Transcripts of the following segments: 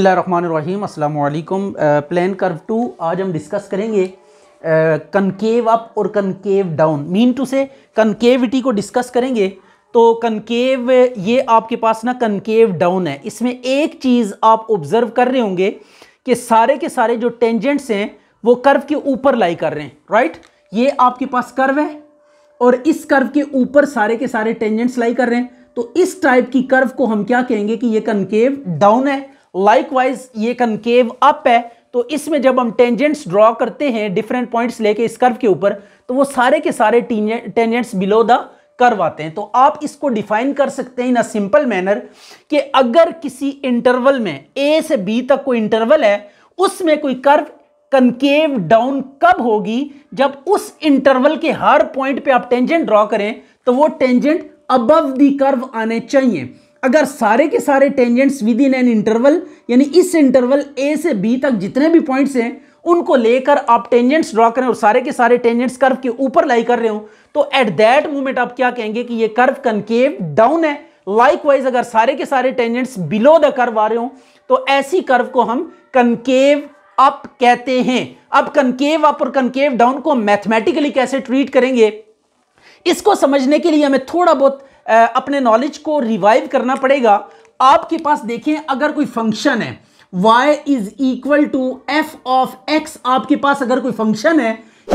अस्सलाम वालेकुम plan curve to आज हम डिस्कस करेंगे कनकेव अप और concave down mean to say concavity को डिस्कस करेंगे तो कनकेव ये आपके पास ना कनकेव डाउन है इसमें एक चीज़ आप ऑब्ज़र्व कर रहे होंगे कि सारे के सारे जो टेंजेंट्स हैं वो कर्व के ऊपर लाई कर रहे हैं राइट ये आपके पास कर्व है और इस कर्व के ऊपर सारे के सारे टेंजेंट्स लाई कर रहे हैं तो इस टाइप की कर्व को हम क्या कहेंगे कि ये कनकेव डाउन है लाइकवाइज ये कनकेव अप है तो इसमें जब हम टेंजेंट्स ड्रॉ करते हैं डिफरेंट पॉइंट्स लेके इस कर्व के ऊपर तो वो सारे के सारे टेंजेंट्स बिलो द कर्व आते हैं तो आप इसको डिफाइन कर सकते हैं इन अ सिंपल मैनर कि अगर किसी इंटरवल में ए से बी तक कोई इंटरवल है उसमें कोई कर्व कनकेव डाउन कब होगी जब उस इंटरवल के हर पॉइंट पे आप टेंजेंट ड्रॉ करें तो वो टेंजेंट अबव दी कर्व आने चाहिए अगर सारे के सारे tangents within an interval यानी इस इंटरवल ए से बी तक जितने भी पॉइंट्स हैं उनको लेकर आप टेंजेंट्स ड्रॉ करें और सारे के सारे टेंजेंट्स कर्व के ऊपर लाई कर रहे हो तो एट दैट मोमेंट आप क्या कहेंगे कि ये कर्व कनकेव डाउन है लाइकवाइज अगर सारे के सारे टेंजेंट्स बिलो द कर्व आ रहे हो तो ऐसी कर्व को हम कनकेव अप कहते हैं अब कनकेव अप और कनकेव डाउन को मैथमेटिकली कैसे ट्रीट करेंगे इसको समझने के लिए हमें थोड़ा बहुत अपने नॉलेज को रिवाइव करना पड़ेगा आपके पास देखें अगर कोई फंक्शन है y is equal to f of x आपके पास अगर कोई फंक्शन है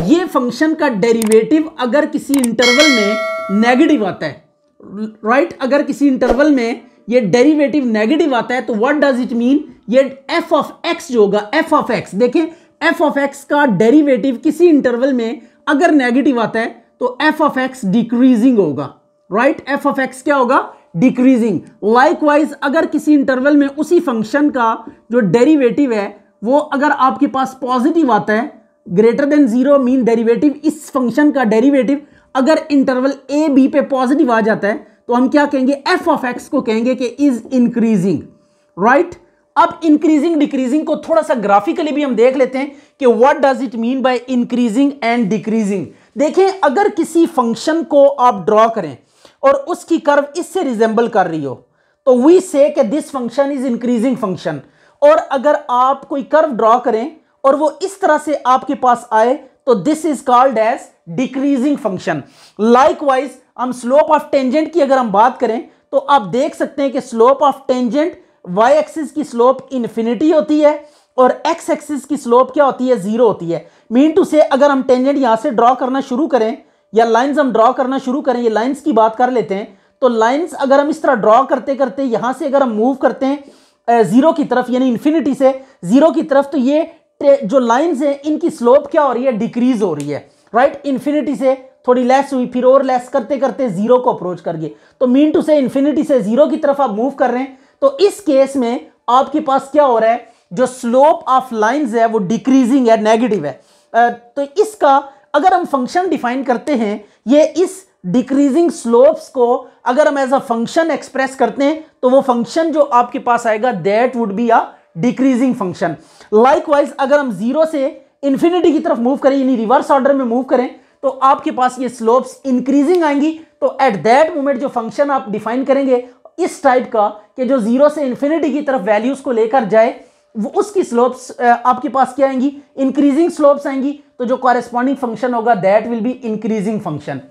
ये फंक्शन का डेरिवेटिव अगर किसी इंटरवल में नेगेटिव आता है राइट right? अगर किसी इंटरवल में ये डेरिवेटिव नेगेटिव आता है तो व्हाट डज इट मीन ये एफ ऑफ एक्स जो होगा एफ ऑफ एक्स देखें एफ ऑफ एक्स का डेरिवेटिव किसी इंटरवल में अगर नेगेटिव आता है तो एफ ऑफ एक्स डिक्रीजिंग होगा राइट एफ ऑफ एक्स क्या होगा डिक्रीजिंग लाइकवाइज अगर किसी इंटरवल में उसी फंक्शन का जो डेरिवेटिव है वो अगर आपके पास पॉजिटिव आता है greater than zero mean derivative इस फंक्शन का डेरिवेटिव अगर इंटरवल ए बी पे पॉजिटिव आ जाता है तो हम क्या कहेंगे एफ ऑफ एक्स को कहेंगे कि इज इंक्रीजिंग राइट अब इंक्रीजिंग डिक्रीजिंग को थोड़ा सा ग्राफिकली भी हम देख लेते हैं कि what does it mean by increasing and decreasing देखें अगर किसी फंक्शन को आप ड्रॉ करें और उसकी कर्व इससे रिजेंबल कर रही हो तो वी से कि this function is increasing function और अगर आप कोई कर्व ड्रॉ करें और वो इस तरह से आपके पास आए तो this is called as decreasing function likewise हम स्लोप ऑफ टेंजेंट की अगर हम बात करें तो आप देख सकते हैं कि slope of tangent y axis की स्लोप इंफिनिटी होती है और एक्स एक्सिस की स्लोप क्या होती है जीरो होती है मीन टू से अगर हम टेंजेंट यहां से ड्रॉ करना शुरू करें या लाइंस हम ड्रॉ करना शुरू करें ये लाइंस की बात कर लेते हैं तो लाइंस अगर हम इस तरह ड्रॉ करते करते यहाँ से अगर हम मूव करते हैं ज़ीरो की तरफ यानी इन्फिनिटी से ज़ीरो की तरफ तो ये जो लाइंस हैं इनकी स्लोप क्या हो रही है डिक्रीज़ हो रही है राइट इन्फिनिटी से थोड़ी लेस हुई फिर और लेस करते करते ज़ीरो को अप्रोच कर गए तो मीन टू से इन्फिनिटी से ज़ीरो की तरफ आप मूव कर रहे हैं तो इस केस में आपके पास क्या हो रहा है जो स्लोप ऑफ लाइन्स है वो डिक्रीजिंग है नेगेटिव है तो इसका अगर हम फंक्शन डिफाइन करते हैं ये इस डिक्रीजिंग स्लोप्स को अगर हम एज अ फंक्शन एक्सप्रेस करते हैं तो वो फंक्शन जो आपके पास आएगा that would be a decreasing function likewise अगर हम जीरो से इन्फिनिटी की तरफ मूव करें यानी रिवर्स ऑर्डर में मूव करें तो आपके पास ये स्लोप्स इंक्रीजिंग आएंगी तो एट दैट मोमेंट जो फंक्शन आप डिफाइन करेंगे इस टाइप का कि जो जीरो से इन्फिनिटी की तरफ वैल्यूज को लेकर जाए उसकी स्लोप्स आपके पास क्या आएंगी इंक्रीजिंग स्लोप्स आएंगी तो जो कॉरेस्पॉन्डिंग फंक्शन होगा that will be increasing function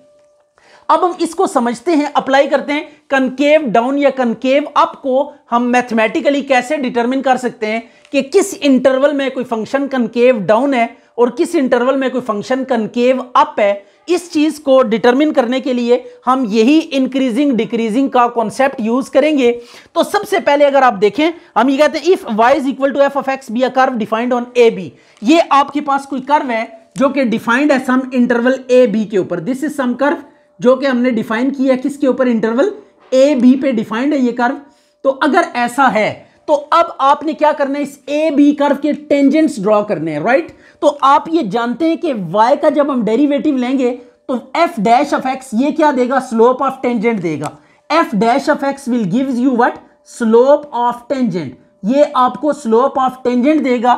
अब हम इसको समझते हैं अप्लाई करते हैं कनकेव डाउन या कनकेव अप को हम मैथमेटिकली कैसे डिटरमिन कर सकते हैं कि किस इंटरवल में कोई फंक्शन कनकेव डाउन है और किस इंटरवल में कोई फंक्शन कनकेव अप है इस चीज को डिटरमिन करने के लिए हम यही इंक्रीजिंग डिक्रीजिंग का कॉन्सेप्ट यूज करेंगे तो सबसे पहले अगर आप देखें हम ये कहते हैं if y is equal to f of x be a curve defined on A B ये आपके पास कोई कर्व है जो कि डिफाइंड है सम इंटरवल ए बी के ऊपर दिस इज सम कर्व जो कि हमने डिफाइन किया है किसके ऊपर इंटरवल ए बी पे डिफाइंड है ये कर्व तो अगर ऐसा है तो अब आपने क्या करना है इस ए बी कर्व के टेंजेंट्स ड्रॉ करने हैं राइट तो आप ये जानते हैं कि वाई का जब हम डेरिवेटिव लेंगे तो एफ डैश ऑफ एक्स ये क्या देगा स्लोप ऑफ टेंजेंट देगा f dash of x will give you what slope of tangent ये आपको स्लोप ऑफ टेंजेंट देगा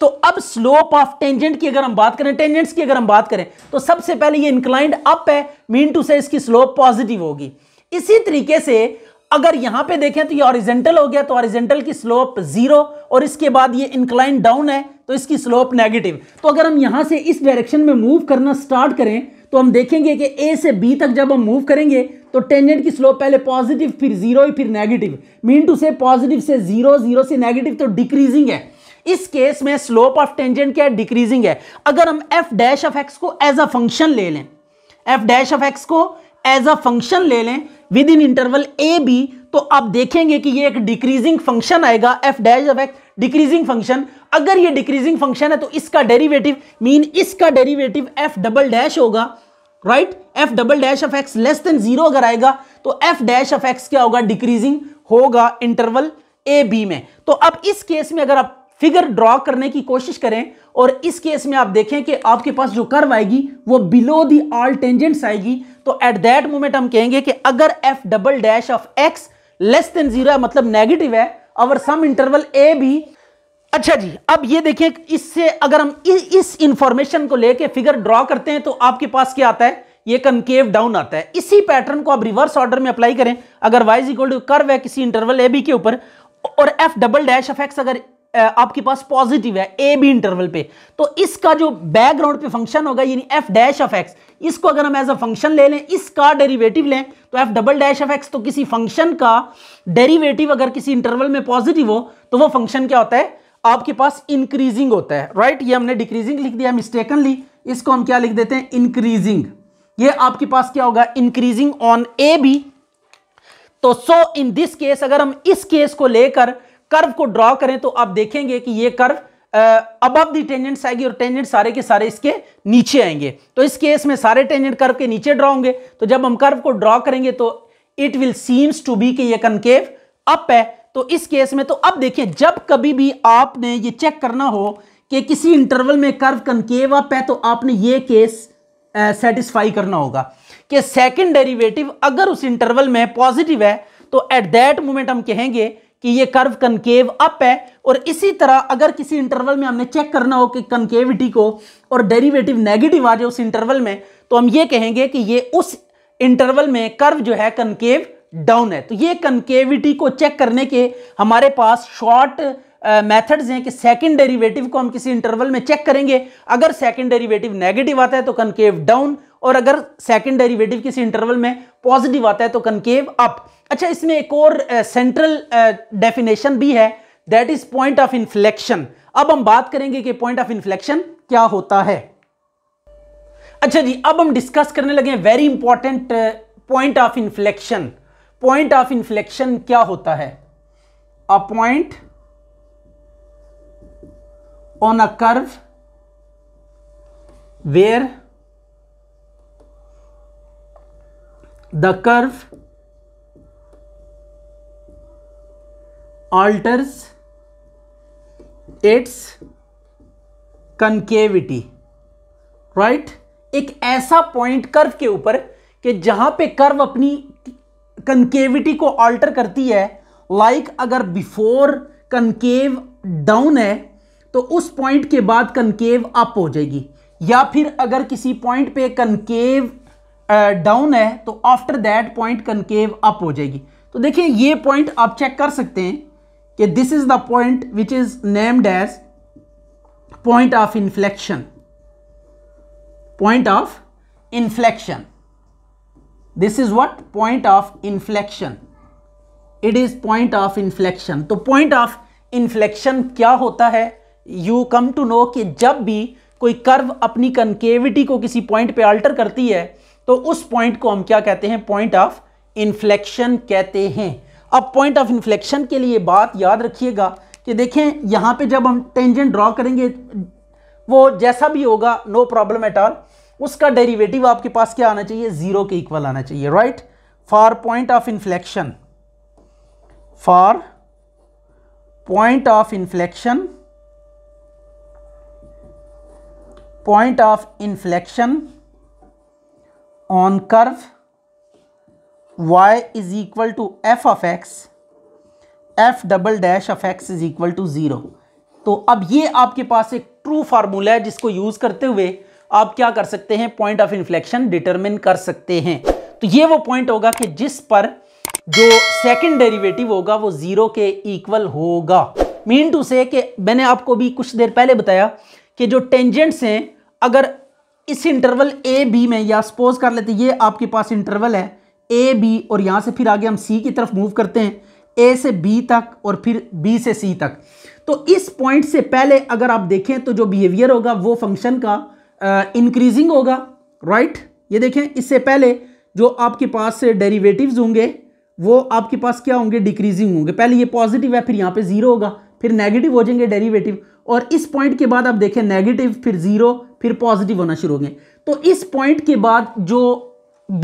तो अब स्लोप ऑफ टेंजेंट की अगर हम बात करें टेंजेंट्स की अगर हम बात करें तो सबसे पहले ये इंक्लाइंड अप है मीन टू से इसकी स्लोप पॉजिटिव होगी इसी तरीके से अगर यहां पे देखें तो ये ऑरिजेंटल हो गया तो ऑरिजेंटल की स्लोप जीरो और इसके बाद ये इंक्लाइन डाउन है तो इसकी स्लोप नेगेटिव तो अगर हम यहाँ से इस डायरेक्शन में मूव करना स्टार्ट करें तो हम देखेंगे कि ए से बी तक जब हम मूव करेंगे तो टेंजेंट की स्लोप पहले पॉजिटिव फिर जीरो फिर negative mean to say positive से जीरो जीरो से नेगेटिव तो डिक्रीजिंग है इस केस में स्लोप ऑफ टेंजेंट क्या है डिक्रीजिंग है अगर हम एफ डैश ऑफ एक्स को एज अ फंक्शन ले लें एफ डैश ऑफ एक्स को एज अ फंक्शन ले लें within interval A B तो आप देखेंगे कि ये एक डिक्रीजिंग फंक्शन आएगा f dash of x decreasing function अगर ये डिक्रीजिंग फंक्शन है तो इसका डेरिवेटिव मीन इसका डेरिवेटिव एफ डबल डैश होगा right f double dash of x less than zero अगर आएगा तो एफ डैश ऑफ एक्स क्या होगा डिक्रीजिंग होगा इंटरवल ए बी में तो अब इस केस में अगर आप फिगर ड्रॉ करने की कोशिश करें और इस केस में आप देखें कि आपके पास जो कर्व आएगी वो बिलो दी ऑल टेंजेंट्स आएगी तो एट दैट मोमेंट हम कहेंगे कि अगर f double dash of x less than zero मतलब नेगेटिव है और सम इंटरवल ए भी अच्छा जी अब ये देखें इससे अगर हम इस इंफॉर्मेशन को लेके फिगर ड्रॉ करते हैं तो आपके पास क्या आता है ये कनकेव डाउन आता है इसी पैटर्न को आप रिवर्स ऑर्डर में अप्लाई करें अगर वाइज इक्वल टू कर्व है किसी इंटरवल ए बी के ऊपर और f double dash f x अगर आपके पास पॉजिटिव है ए बी इंटरवल पे तो इसका जो बैकग्राउंड पे फंक्शन होगा यानी एफ डैश ऑफ एक्स इसको अगर हम एज अ फंक्शन ले लें इसका डेरिवेटिव लें तो f double dash of x तो किसी फंक्शन का डेरिवेटिव अगर किसी इंटरवल में पॉजिटिव हो तो वो फंक्शन क्या होता है आपके पास इंक्रीजिंग होता है राइट right? ये हमने डिक्रीजिंग लिख दिया मिस्टेकनली इसको हम क्या लिख देते हैं इंक्रीजिंग ये आपके पास क्या होगा इंक्रीजिंग ऑन ए बी तो सो इन दिस केस अगर हम इस केस को लेकर कर्व को ड्रॉ करें तो आप देखेंगे कि ये कर्व अब दी टेंजेंट्स आएगी और टेंजेंट सारे के सारे इसके नीचे आएंगे तो इस केस में सारे टेंजेंट कर्व के नीचे ड्रॉ होंगे तो जब हम कर्व को ड्रॉ करेंगे तो it will seems to be कि ये कनकेव अप है तो इस केस में तो अब देखिए जब कभी भी आपने ये चेक करना हो कि किसी इंटरवल में कर्व कनकेव अप है तो आपने ये केस सेटिस्फाई करना होगा कि सेकेंड डेरिवेटिव अगर उस इंटरवल में पॉजिटिव है तो एट दैट मोमेंट हम कहेंगे कि ये कर्व कनकेव अप है और इसी तरह अगर किसी इंटरवल में हमने चेक करना हो कि कनकेविटी को और डेरिवेटिव नेगेटिव आ जाए उस इंटरवल में तो हम ये कहेंगे कि ये उस इंटरवल में कर्व जो है कनकेव डाउन है तो ये कनकेविटी को चेक करने के हमारे पास शॉर्ट मेथड्स हैं कि सेकंड डेरिवेटिव को हम किसी इंटरवल में चेक करेंगे अगर सेकंड डेरिवेटिव नेगेटिव आता है तो कनकेव डाउन और अगर सेकंड डेरिवेटिव किसी इंटरवल में पॉजिटिव आता है तो कनकेव अप अच्छा इसमें एक और सेंट्रल डेफिनेशन भी है that is point of inflection अब हम बात करेंगे कि पॉइंट ऑफ इन्फ्लेक्शन क्या होता है अच्छा जी अब हम डिस्कस करने लगे very important point of inflection point of inflection क्या होता है a point on a curve where the curve alters its concavity right एक ऐसा पॉइंट कर्व के ऊपर कि जहां पे कर्व अपनी कंकेविटी को ऑल्टर करती है लाइक like अगर बिफोर कंकेव डाउन है तो उस पॉइंट के बाद कंकेव अप हो जाएगी या फिर अगर किसी पॉइंट पे कंकेव डाउन है तो after that point concave up हो जाएगी तो देखिए ये पॉइंट आप चेक कर सकते हैं कि this is the point which is named as point of inflection point of inflection this is what point of inflection it is point of inflection तो पॉइंट ऑफ इन्फ्लेक्शन क्या होता है यू कम टू नो कि जब भी कोई curve अपनी concavity को किसी पॉइंट पे अल्टर करती है तो उस पॉइंट को हम क्या कहते हैं पॉइंट ऑफ इन्फ्लेक्शन कहते हैं अब पॉइंट ऑफ इन्फ्लेक्शन के लिए बात याद रखिएगा कि देखें यहाँ पे जब हम टेंजेंट ड्रॉ करेंगे वो जैसा भी होगा नो प्रॉब्लम एट ऑल उसका डेरिवेटिव आपके पास क्या आना चाहिए जीरो के इक्वल आना चाहिए right for point of inflection for point of inflection point of inflection on curve y is equal to f of x f double dash of x is equal to zero तो अब ये आपके पास एक true formula है जिसको use करते हुए आप क्या कर सकते हैं पॉइंट ऑफ इन्फ्लेक्शन डिटरमिन कर सकते हैं तो ये वो पॉइंट होगा कि जिस पर जो सेकंड डेरिवेटिव होगा वो ज़ीरो के इक्वल होगा मीन टू से मैंने आपको भी कुछ देर पहले बताया कि जो टेंजेंट्स हैं अगर इस इंटरवल ए बी में या सपोज कर लेते ये आपके पास इंटरवल है ए बी और यहाँ से फिर आगे हम सी की तरफ मूव करते हैं ए से बी तक और फिर बी से सी तक तो इस पॉइंट से पहले अगर आप देखें तो जो बिहेवियर होगा वो फंक्शन का इंक्रीजिंग होगा राइट right? ये देखें इससे पहले जो आपके पास डेरिवेटिव्स होंगे वो आपके पास क्या होंगे डिक्रीजिंग होंगे पहले ये पॉजिटिव है फिर यहाँ पे ज़ीरो होगा फिर नेगेटिव हो जाएंगे डेरिवेटिव और इस पॉइंट के बाद आप देखें नेगेटिव फिर ज़ीरो फिर पॉजिटिव होना शुरू होंगे तो इस पॉइंट के बाद जो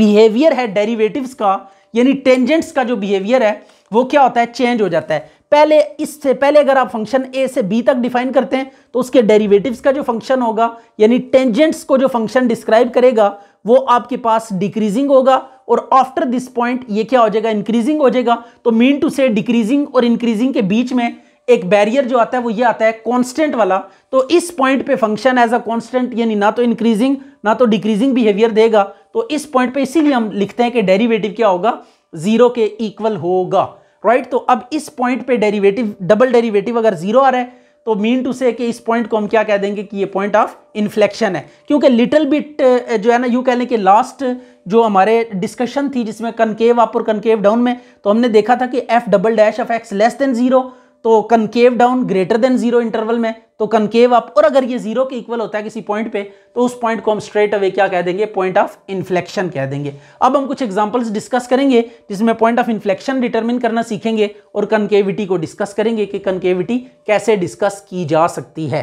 बिहेवियर है डेरिवेटिव्स का यानी टेंजेंट्स का जो बिहेवियर है वो क्या होता है चेंज हो जाता है पहले इससे पहले अगर आप फंक्शन ए से बी तक डिफाइन करते हैं तो उसके डेरिवेटिव्स का जो फंक्शन होगा यानी टेंजेंट्स को जो फंक्शन डिस्क्राइब करेगा वो आपके पास डिक्रीजिंग होगा और आफ्टर दिस पॉइंट ये क्या हो जाएगा इंक्रीजिंग हो जाएगा तो मीन टू से डिक्रीजिंग और इंक्रीजिंग के बीच में एक बैरियर जो आता है वो ये आता है कांस्टेंट वाला तो इस पॉइंट पे फंक्शन एज अ कांस्टेंट यानी ना तो इंक्रीजिंग ना तो डिक्रीजिंग बिहेवियर देगा तो इस पॉइंट पे इसीलिए हम लिखते हैं कि डेरिवेटिव क्या होगा जीरो के इक्वल होगा राइट right? तो अब इस पॉइंट पे डेरिवेटिव डबल डेरिवेटिव अगर जीरो आ रहा है तो मीन टू से कि इस पॉइंट को हम क्या कह देंगे कि ये पॉइंट ऑफ इन्फ्लेक्शन है क्योंकि लिटिल बिट जो है ना यू कह लें कि लास्ट जो हमारे डिस्कशन थी जिसमें कनकेव अप और कनकेव डाउन में तो हमने देखा था कि f double dash of x less than zero तो concave down greater than zero interval में तो कनकेव अप और अगर ये जीरो के इक्वल होता है किसी पॉइंट पे तो उस पॉइंट को हम स्ट्रेट अवे क्या कह देंगे पॉइंट ऑफ इन्फ्लेक्शन कह देंगे अब हम कुछ एग्जांपल्स डिस्कस करेंगे जिसमें पॉइंट ऑफ इन्फ्लेक्शन डिटरमिन करना सीखेंगे और कनकेविटी को डिस्कस करेंगे कि कनकेविटी कैसे डिस्कस की जा सकती है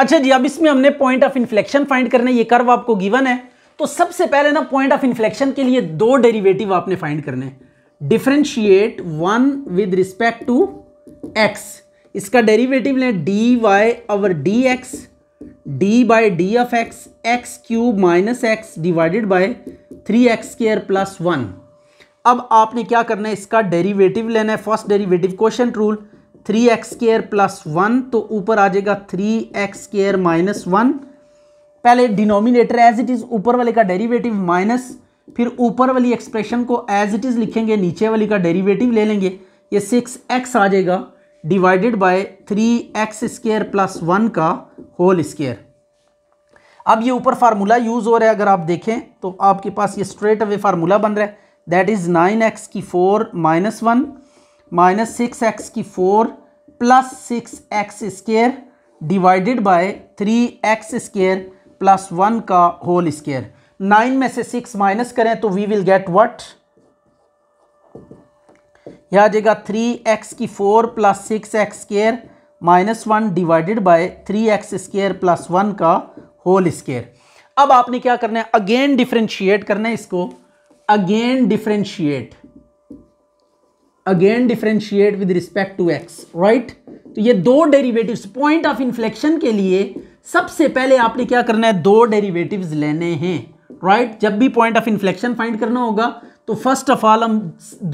अच्छा जी अब इसमें हमने पॉइंट ऑफ इन्फ्लेक्शन फाइंड करना ये कर्व आपको गिवन है तो सबसे पहले ना पॉइंट ऑफ इन्फ्लेक्शन के लिए दो डेरिवेटिव आपने फाइंड करने differentiate one with respect to x इसका डेरिवेटिव लें डी वाई और D X D by D F X X cube minus x divided by three x square plus one अब आपने क्या करना है इसका डेरिवेटिव लेना है first derivative quotient rule three x square plus one तो ऊपर आ जाएगा three x square minus one पहले डिनोमिनेटर एज इट इज़ ऊपर वाले का डेरिवेटिव माइनस फिर ऊपर वाली एक्सप्रेशन को एज इट इज़ लिखेंगे नीचे वाली का डेरिवेटिव ले लेंगे ये सिक्स एक्स आ जाएगा divided by three x square plus one का होल स्केयर अब ये ऊपर फार्मूला यूज़ हो रहा है अगर आप देखें तो आपके पास ये स्ट्रेट अवे फार्मूला बन रहा है दैट इज़ नाइन एक्स की four minus one minus six x की four plus six x square divided by three x square plus one का होल स्केयर नाइन में से सिक्स माइनस करें तो वी विल गेट वट यह आ जाएगा थ्री एक्स की four plus six x square minus one divided by three x square plus one का होल स्केयर अब आपने क्या करना है अगेन डिफ्रेंशिएट करना है इसको again differentiate again differentiate with respect to x right तो ये दो डेरिवेटिव्स पॉइंट ऑफ इन्फ्लेक्शन के लिए सबसे पहले आपने क्या करना है दो डेरिवेटिव्स लेने हैं राइट right? जब भी पॉइंट ऑफ इन्फ्लेक्शन फाइंड करना होगा तो फर्स्ट ऑफ ऑल हम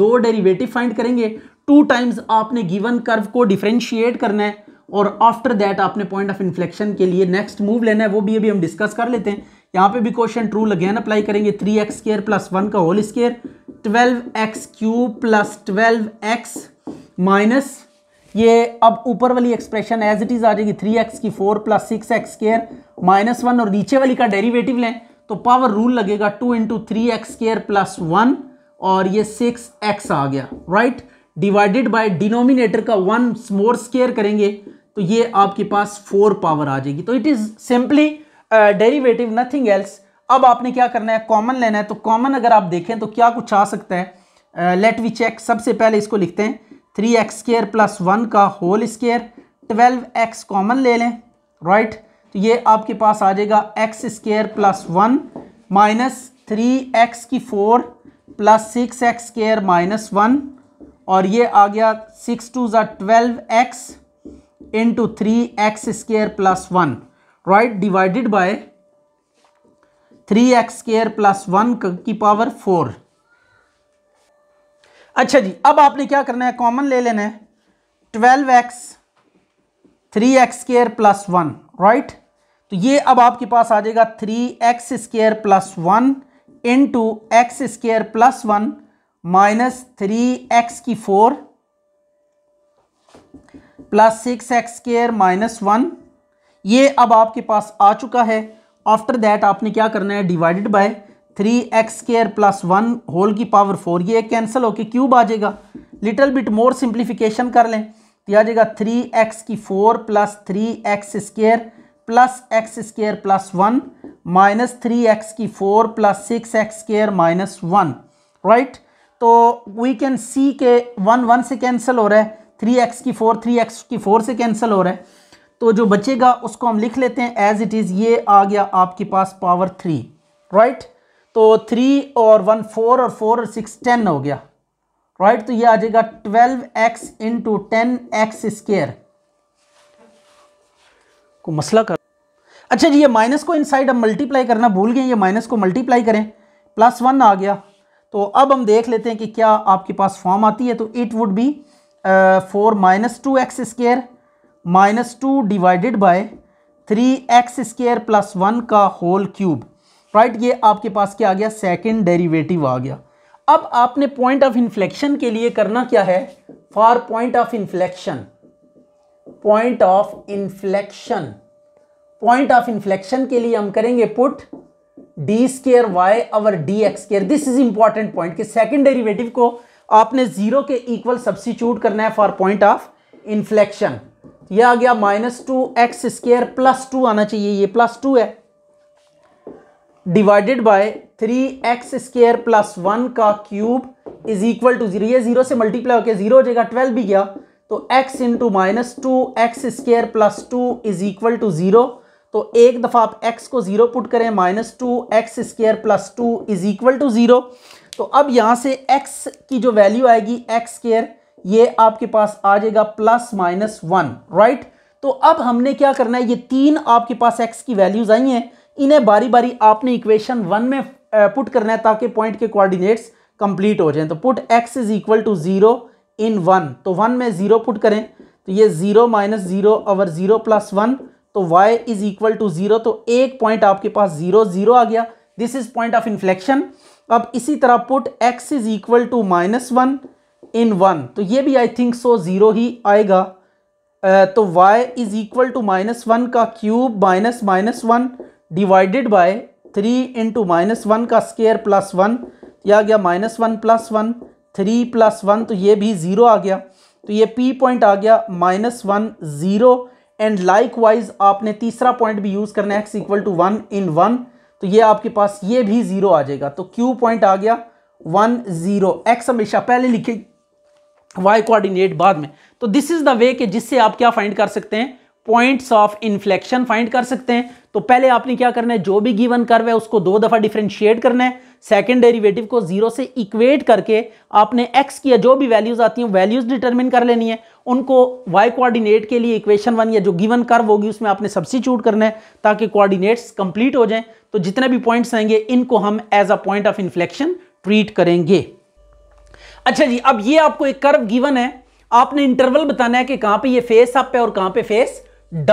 दो डेरिवेटिव फाइंड करेंगे टू टाइम्स आपने गिवन कर्व को डिफ्रेंशिएट करना है और आफ्टर दैट आपने पॉइंट ऑफ इन्फ्लेक्शन के लिए नेक्स्ट मूव लेना है वो भी अभी हम डिस्कस कर लेते हैं यहाँ पे भी क्वेश्चन ट्रू अगेन अप्लाई करेंगे three x square plus one का whole square twelve x cube plus twelve x minus ये अब ऊपर वाली एक्सप्रेशन एज इट इज़ आ जाएगी थ्री एक्स की four plus six x square minus one और नीचे वाली का डेरिवेटिव लें तो पावर रूल लगेगा two into three x square plus one और ये सिक्स एक्स आ गया राइट डिवाइडेड बाय डिनोमिनेटर का वन मोर स्केयर करेंगे तो ये आपके पास फोर पावर आ जाएगी तो it is simply derivative nothing else अब आपने क्या करना है कॉमन लेना है तो कॉमन अगर आप देखें तो क्या कुछ आ सकता है लेट वी चेक सबसे पहले इसको लिखते हैं three x square plus one का whole square twelve x common ले लें राइट तो ये आपके पास आ जाएगा x square plus one minus three x की four plus six x square minus one और ये आ गया सिक्स टू ज़ा twelve x into three x square plus one right divided by three x square plus one की power four अच्छा जी अब आपने क्या करना है कॉमन ले लेना है twelve x three x square plus one right तो ये अब आपके पास आ जाएगा three x square plus one into x square plus one minus three x की four plus six x square minus one ये अब आपके पास आ चुका है आफ्टर दैट आपने क्या करना है divided by three x square plus one whole की पावर फोर ये कैंसिल होके क्यूब आ जाएगा लिटल बिट मोर सिंप्लीफिकेशन कर लें तो आ जाएगा थ्री एक्स की four plus three x square plus x square plus one minus three x की four plus six x square minus one right तो वी कैन सी के वन वन से कैंसिल हो रहा है थ्री एक्स की four three x की four से कैंसिल हो रहा है तो जो बचेगा उसको हम लिख लेते हैं एज इट इज़ ये आ गया आपके पास पावर थ्री राइट तो थ्री और वन फोर और फोर और सिक्स टेन हो गया राइट तो ये आ जाएगा twelve x into ten x square को मसला कर अच्छा जी ये माइनस को इनसाइड हम मल्टीप्लाई करना भूल गए ये माइनस को मल्टीप्लाई करें प्लस वन आ गया तो अब हम देख लेते हैं कि क्या आपके पास फॉर्म आती है तो it would be four minus two x square minus two divided by three x square plus one का होल क्यूब राइट ये आपके पास क्या आ गया सेकंड डेरिवेटिव आ गया अब आपने पॉइंट ऑफ इन्फ्लेक्शन के लिए करना क्या है for point of inflection point of inflection point of inflection के लिए हम करेंगे put d square y over d x square this is important point कि सेकेंड डेरिवेटिव को आपने जीरो के इक्वल सब्सिट्यूट करना है फॉर पॉइंट ऑफ इन्फ्लेक्शन यह आ गया minus two x square plus two आना चाहिए ये प्लस टू है divided by three x square plus one का cube is equal to zero ये जीरो से मल्टीप्लाई होकर जीरो हो जाएगा ट्वेल्व भी गया तो x into minus two x square plus two is equal to zero तो एक दफ़ा आप x को ज़ीरो पुट करें minus two x square plus two is equal to zero तो अब यहाँ से x की जो वैल्यू आएगी एक्स स्केयर ये आपके पास आ जाएगा प्लस माइनस वन राइट तो अब हमने क्या करना है ये तीन आपके पास एक्स की वैल्यूज आई हैं इन्हें बारी बारी आपने इक्वेशन वन में पुट करना है ताकि पॉइंट के कोऑर्डिनेट्स कंप्लीट हो जाएं तो put x is equal to zero in one तो वन में ज़ीरो पुट करें तो ये ज़ीरो माइनस ज़ीरो और ज़ीरो प्लस वन तो y is equal to zero तो एक पॉइंट आपके पास ज़ीरो ज़ीरो आ गया this is point of inflection अब इसी तरह put x is equal to minus one in one तो ये भी आई थिंक सो ज़ीरो ही आएगा तो y is equal to minus one का cube minus minus one divided by three into minus one का स्केयर प्लस वन या गया minus one plus one three plus one तो ये भी ज़ीरो आ गया तो ये पी पॉइंट आ गया minus one zero and likewise आपने तीसरा पॉइंट भी यूज़ करना है x equal to one in one तो ये आपके पास ये भी ज़ीरो आ जाएगा तो क्यू पॉइंट आ गया वन ज़ीरो एक्स हमेशा पहले लिखे वाई कोऑर्डिनेट बाद में तो दिस इज़ द वे कि जिससे आप क्या फाइंड कर सकते हैं पॉइंट्स ऑफ इन्फ्लेक्शन फाइंड कर सकते हैं तो पहले आपने क्या करना है जो भी गिवन कर्व है उसको दो दफ़ा डिफ्रेंशिएट करना है सेकेंड डेरिवेटिव को जीरो से इक्वेट करके आपने एक्स की जो भी वैल्यूज आती हैं वैल्यूज डिटरमिन कर लेनी है उनको वाई कोऑर्डिनेट के लिए इक्वेशन वन या जो गिवन कर्व होगी उसमें आपने सब्सिट्यूट करना है ताकि कोऑर्डिनेट्स कंप्लीट हो जाएं तो जितने भी पॉइंट्स आएंगे इनको हम as a point of inflection treat करेंगे अच्छा जी अब ये आपको एक कर्व गिवन है आपने इंटरवल बताना है कि कहां पर ये फेस अप है और कहां पर फेस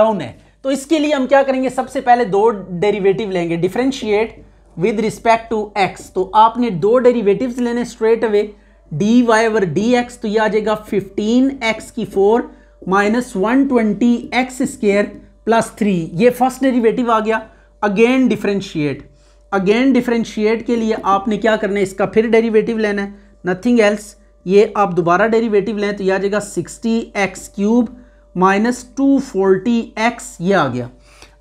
डाउन है तो इसके लिए हम क्या करेंगे सबसे पहले दो डेरिवेटिव लेंगे differentiate with respect to x तो आपने दो डेरिवेटिव्स लेने straight away d y over d x तो ये आ जाएगा फिफ्टीन एक्स की four minus one twenty x square plus three ये फर्स्ट डेरिवेटिव आ गया अगेन डिफ्रेंशिएट अगेन डिफ्रेंशिएट के लिए आपने क्या करना है इसका फिर डेरिवेटिव लेना है नथिंग एल्स ये आप दोबारा डेरिवेटिव लें तो यह आ जाएगा sixty x cube minus two forty x ये आ गया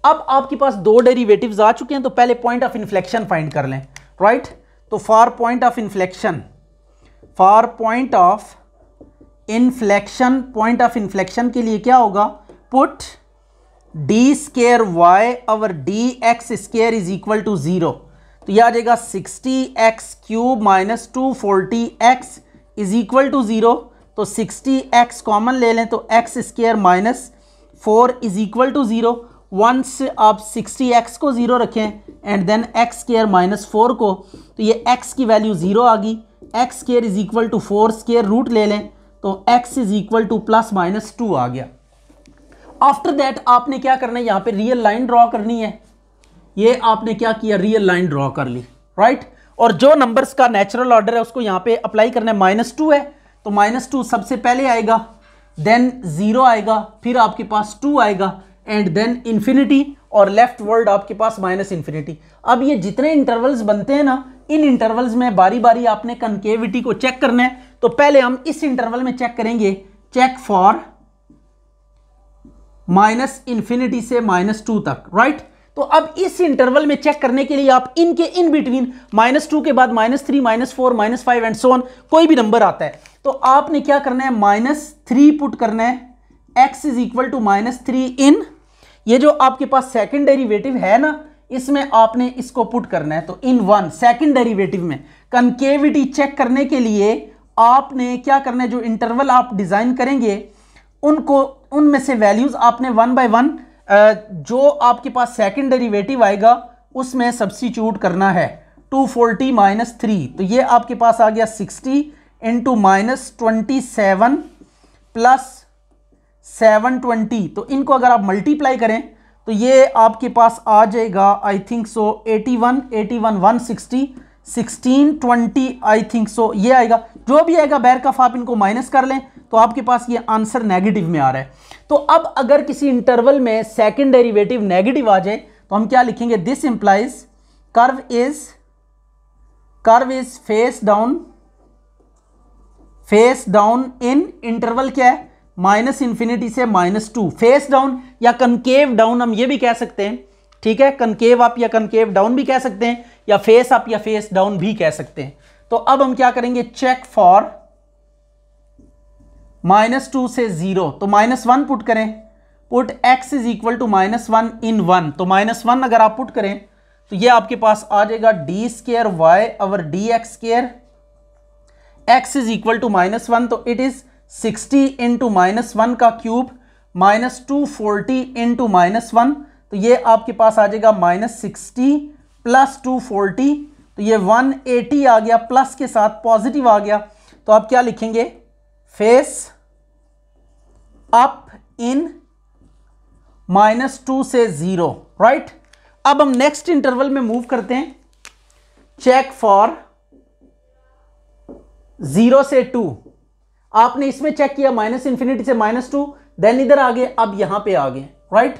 अब आपके पास दो डेरिवेटिव्स आ चुके हैं तो पहले पॉइंट ऑफ इन्फ्लेक्शन फाइंड कर लें राइट right? तो for point of inflection for point of inflection point of inflection के लिए क्या होगा पुट डी स्केयर वाई और D x square is equal to zero तो यह आ जाएगा sixty x cube minus two forty x is equal to zero तो सिक्सटी एक्स कॉमन ले लें तो x square minus four is equal to zero once आप सिक्सटी एक्स को ज़ीरो रखें and then x square minus four को तो ये एक्स की वैल्यू ज़ीरो आ गई x square is equal to four square root ले लें तो x is equal to plus minus two आ गया आफ्टर दैट आपने क्या करना है यहाँ पे रियल लाइन ड्रॉ करनी है ये आपने क्या किया रियल लाइन ड्रॉ कर ली राइट right? और जो नंबर्स का नेचुरल ऑर्डर है उसको यहाँ पे अप्लाई करना है माइनस टू है तो माइनस टू सबसे पहले आएगा देन ज़ीरो आएगा फिर आपके पास टू आएगा एंड देन इन्फिनिटी और लेफ्ट वर्ड आपके पास माइनस इन्फिनिटी अब ये जितने इंटरवल्स बनते हैं ना इन इंटरवल्स में बारी बारी आपने कनकेविटी को चेक करना है तो पहले हम इस इंटरवल में चेक करेंगे चेक फॉर माइनस इन्फिनिटी से माइनस टू तक राइट तो अब इस इंटरवल में चेक करने के लिए आप इनके इन बिटवीन माइनस टू के बाद minus three minus four minus five and so on कोई भी नंबर आता है तो आपने क्या करना है माइनस थ्री पुट करना है x is equal to minus three in ये जो आपके पास सेकंड डेरिवेटिव है ना इसमें आपने इसको पुट करना है तो इन वन सेकंड डेरिवेटिव में कनकेविटी चेक करने के लिए आपने क्या करना है जो इंटरवल आप डिज़ाइन करेंगे उनको उनमें से वैल्यूज़ आपने वन बाय वन जो आपके पास सेकंड डेरिवेटिव आएगा उसमें सब्सिट्यूट करना है टू फोर्टी माइनस थ्री तो ये आपके पास आ गया sixty into minus twenty seven plus seven twenty तो इनको अगर आप मल्टीप्लाई करें तो ये आपके पास आ जाएगा I think so eighty one eighty one one sixty sixteen twenty I think so ये आएगा जो भी आएगा बैर कफ आप इनको माइनस कर लें तो आपके पास ये आंसर नेगेटिव में आ रहा है तो अब अगर किसी इंटरवल में सेकेंड डेरिवेटिव नेगेटिव आ जाए तो हम क्या लिखेंगे this implies curve is curve is face down face down in interval क्या है माइनस इन्फिनिटी से माइनस टू फेस डाउन या कनकेव डाउन हम ये भी कह सकते हैं ठीक है कनकेव अप या कनकेव डाउन भी कह सकते हैं या फेस अप या फेस डाउन भी कह सकते हैं तो अब हम क्या करेंगे चेक फॉर माइनस टू से जीरो तो माइनस वन पुट करें put x is equal to minus one in one तो माइनस वन अगर आप पुट करें तो ये आपके पास आ जाएगा d square y over d x square x is equal to minus one तो it is sixty into minus one का cube minus two forty into minus one तो ये आपके पास आ जाएगा minus sixty plus two forty तो ये वन एटी आ गया प्लस के साथ पॉजिटिव आ गया तो आप क्या लिखेंगे face up in minus two से ज़ीरो राइट अब हम नेक्स्ट इंटरवल में मूव करते हैं चेक फॉर ज़ीरो से टू आपने इसमें चेक किया माइनस इंफिनिटी से माइनस टू देन इधर आ गए अब यहां पे आ गए राइट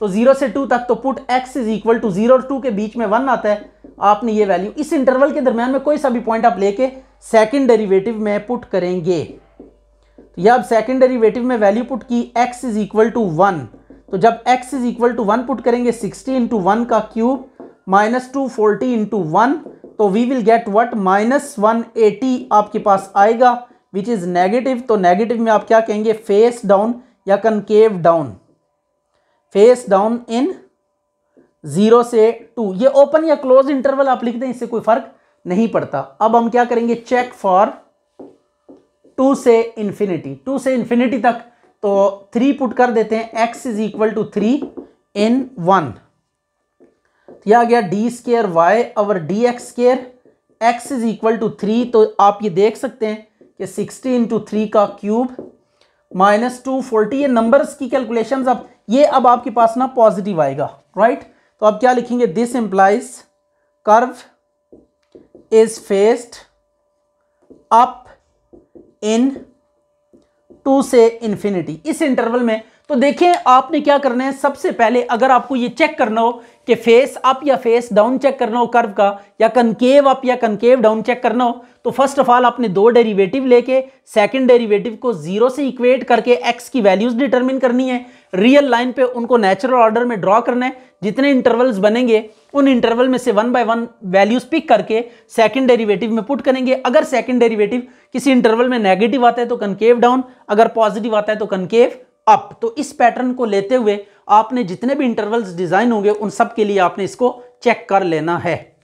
तो जीरो से टू तक तो put x is equal to zero two के बीच में वन आता है आपने ये वैल्यू इस इंटरवल के दरमियान में कोई सा भी पॉइंट आप लेके सेकंड डेरिवेटिव में पुट करेंगे तो यह अब सेकंड डेरिवेटिव में वैल्यू पुट की x is equal to one तो जब x is equal to one put करेंगे सिक्सटी इंटू वन का cube minus two forty into one तो we will get what minus one eighty आपके पास आएगा विच इज़ नेगेटिव तो नेगेटिव में आप क्या कहेंगे फेस डाउन या concave down face down in zero से टू ये ओपन या क्लोज इंटरवल आप लिख दें इससे कोई फ़र्क नहीं पड़ता अब हम क्या करेंगे चेक फॉर टू से इन्फिनिटी टू से इन्फिनिटी तक तो थ्री पुट कर देते हैं x is equal to three in one यह आ गया डी स्केयर वाई और D x square x is equal to three तो आप ये देख सकते हैं कि 60 इंटू थ्री का क्यूब माइनस टू फोर्टी ये नंबर्स की कैलकुलेशन अब ये अब आपके पास ना पॉजिटिव आएगा राइट right? तो अब क्या लिखेंगे this implies curve is faced up in two से इन्फिनिटी इस इंटरवल में तो देखें आपने क्या करना है सबसे पहले अगर आपको ये चेक करना हो कि फेस अप या फेस डाउन चेक करना हो कर्व का या कनकेव अप या कनकेव डाउन चेक करना हो तो फर्स्ट ऑफ ऑल आपने दो डेरिवेटिव लेके सेकंड डेरिवेटिव को जीरो से इक्वेट करके एक्स की वैल्यूज डिटरमिन करनी है रियल लाइन पे उनको नेचुरल ऑर्डर में ड्रॉ करना है जितने इंटरवल्स बनेंगे उन इंटरवल में से one by one values pick करके सेकंड डेरिवेटिव में पुट करेंगे अगर सेकंड डेरिवेटिव किसी इंटरवल में नेगेटिव आता है तो कनकेव डाउन अगर पॉजिटिव आता है तो कनकेव अप तो इस पैटर्न को लेते हुए आपने जितने भी इंटरवल्स डिजाइन होंगे उन सब के लिए आपने इसको चेक कर लेना है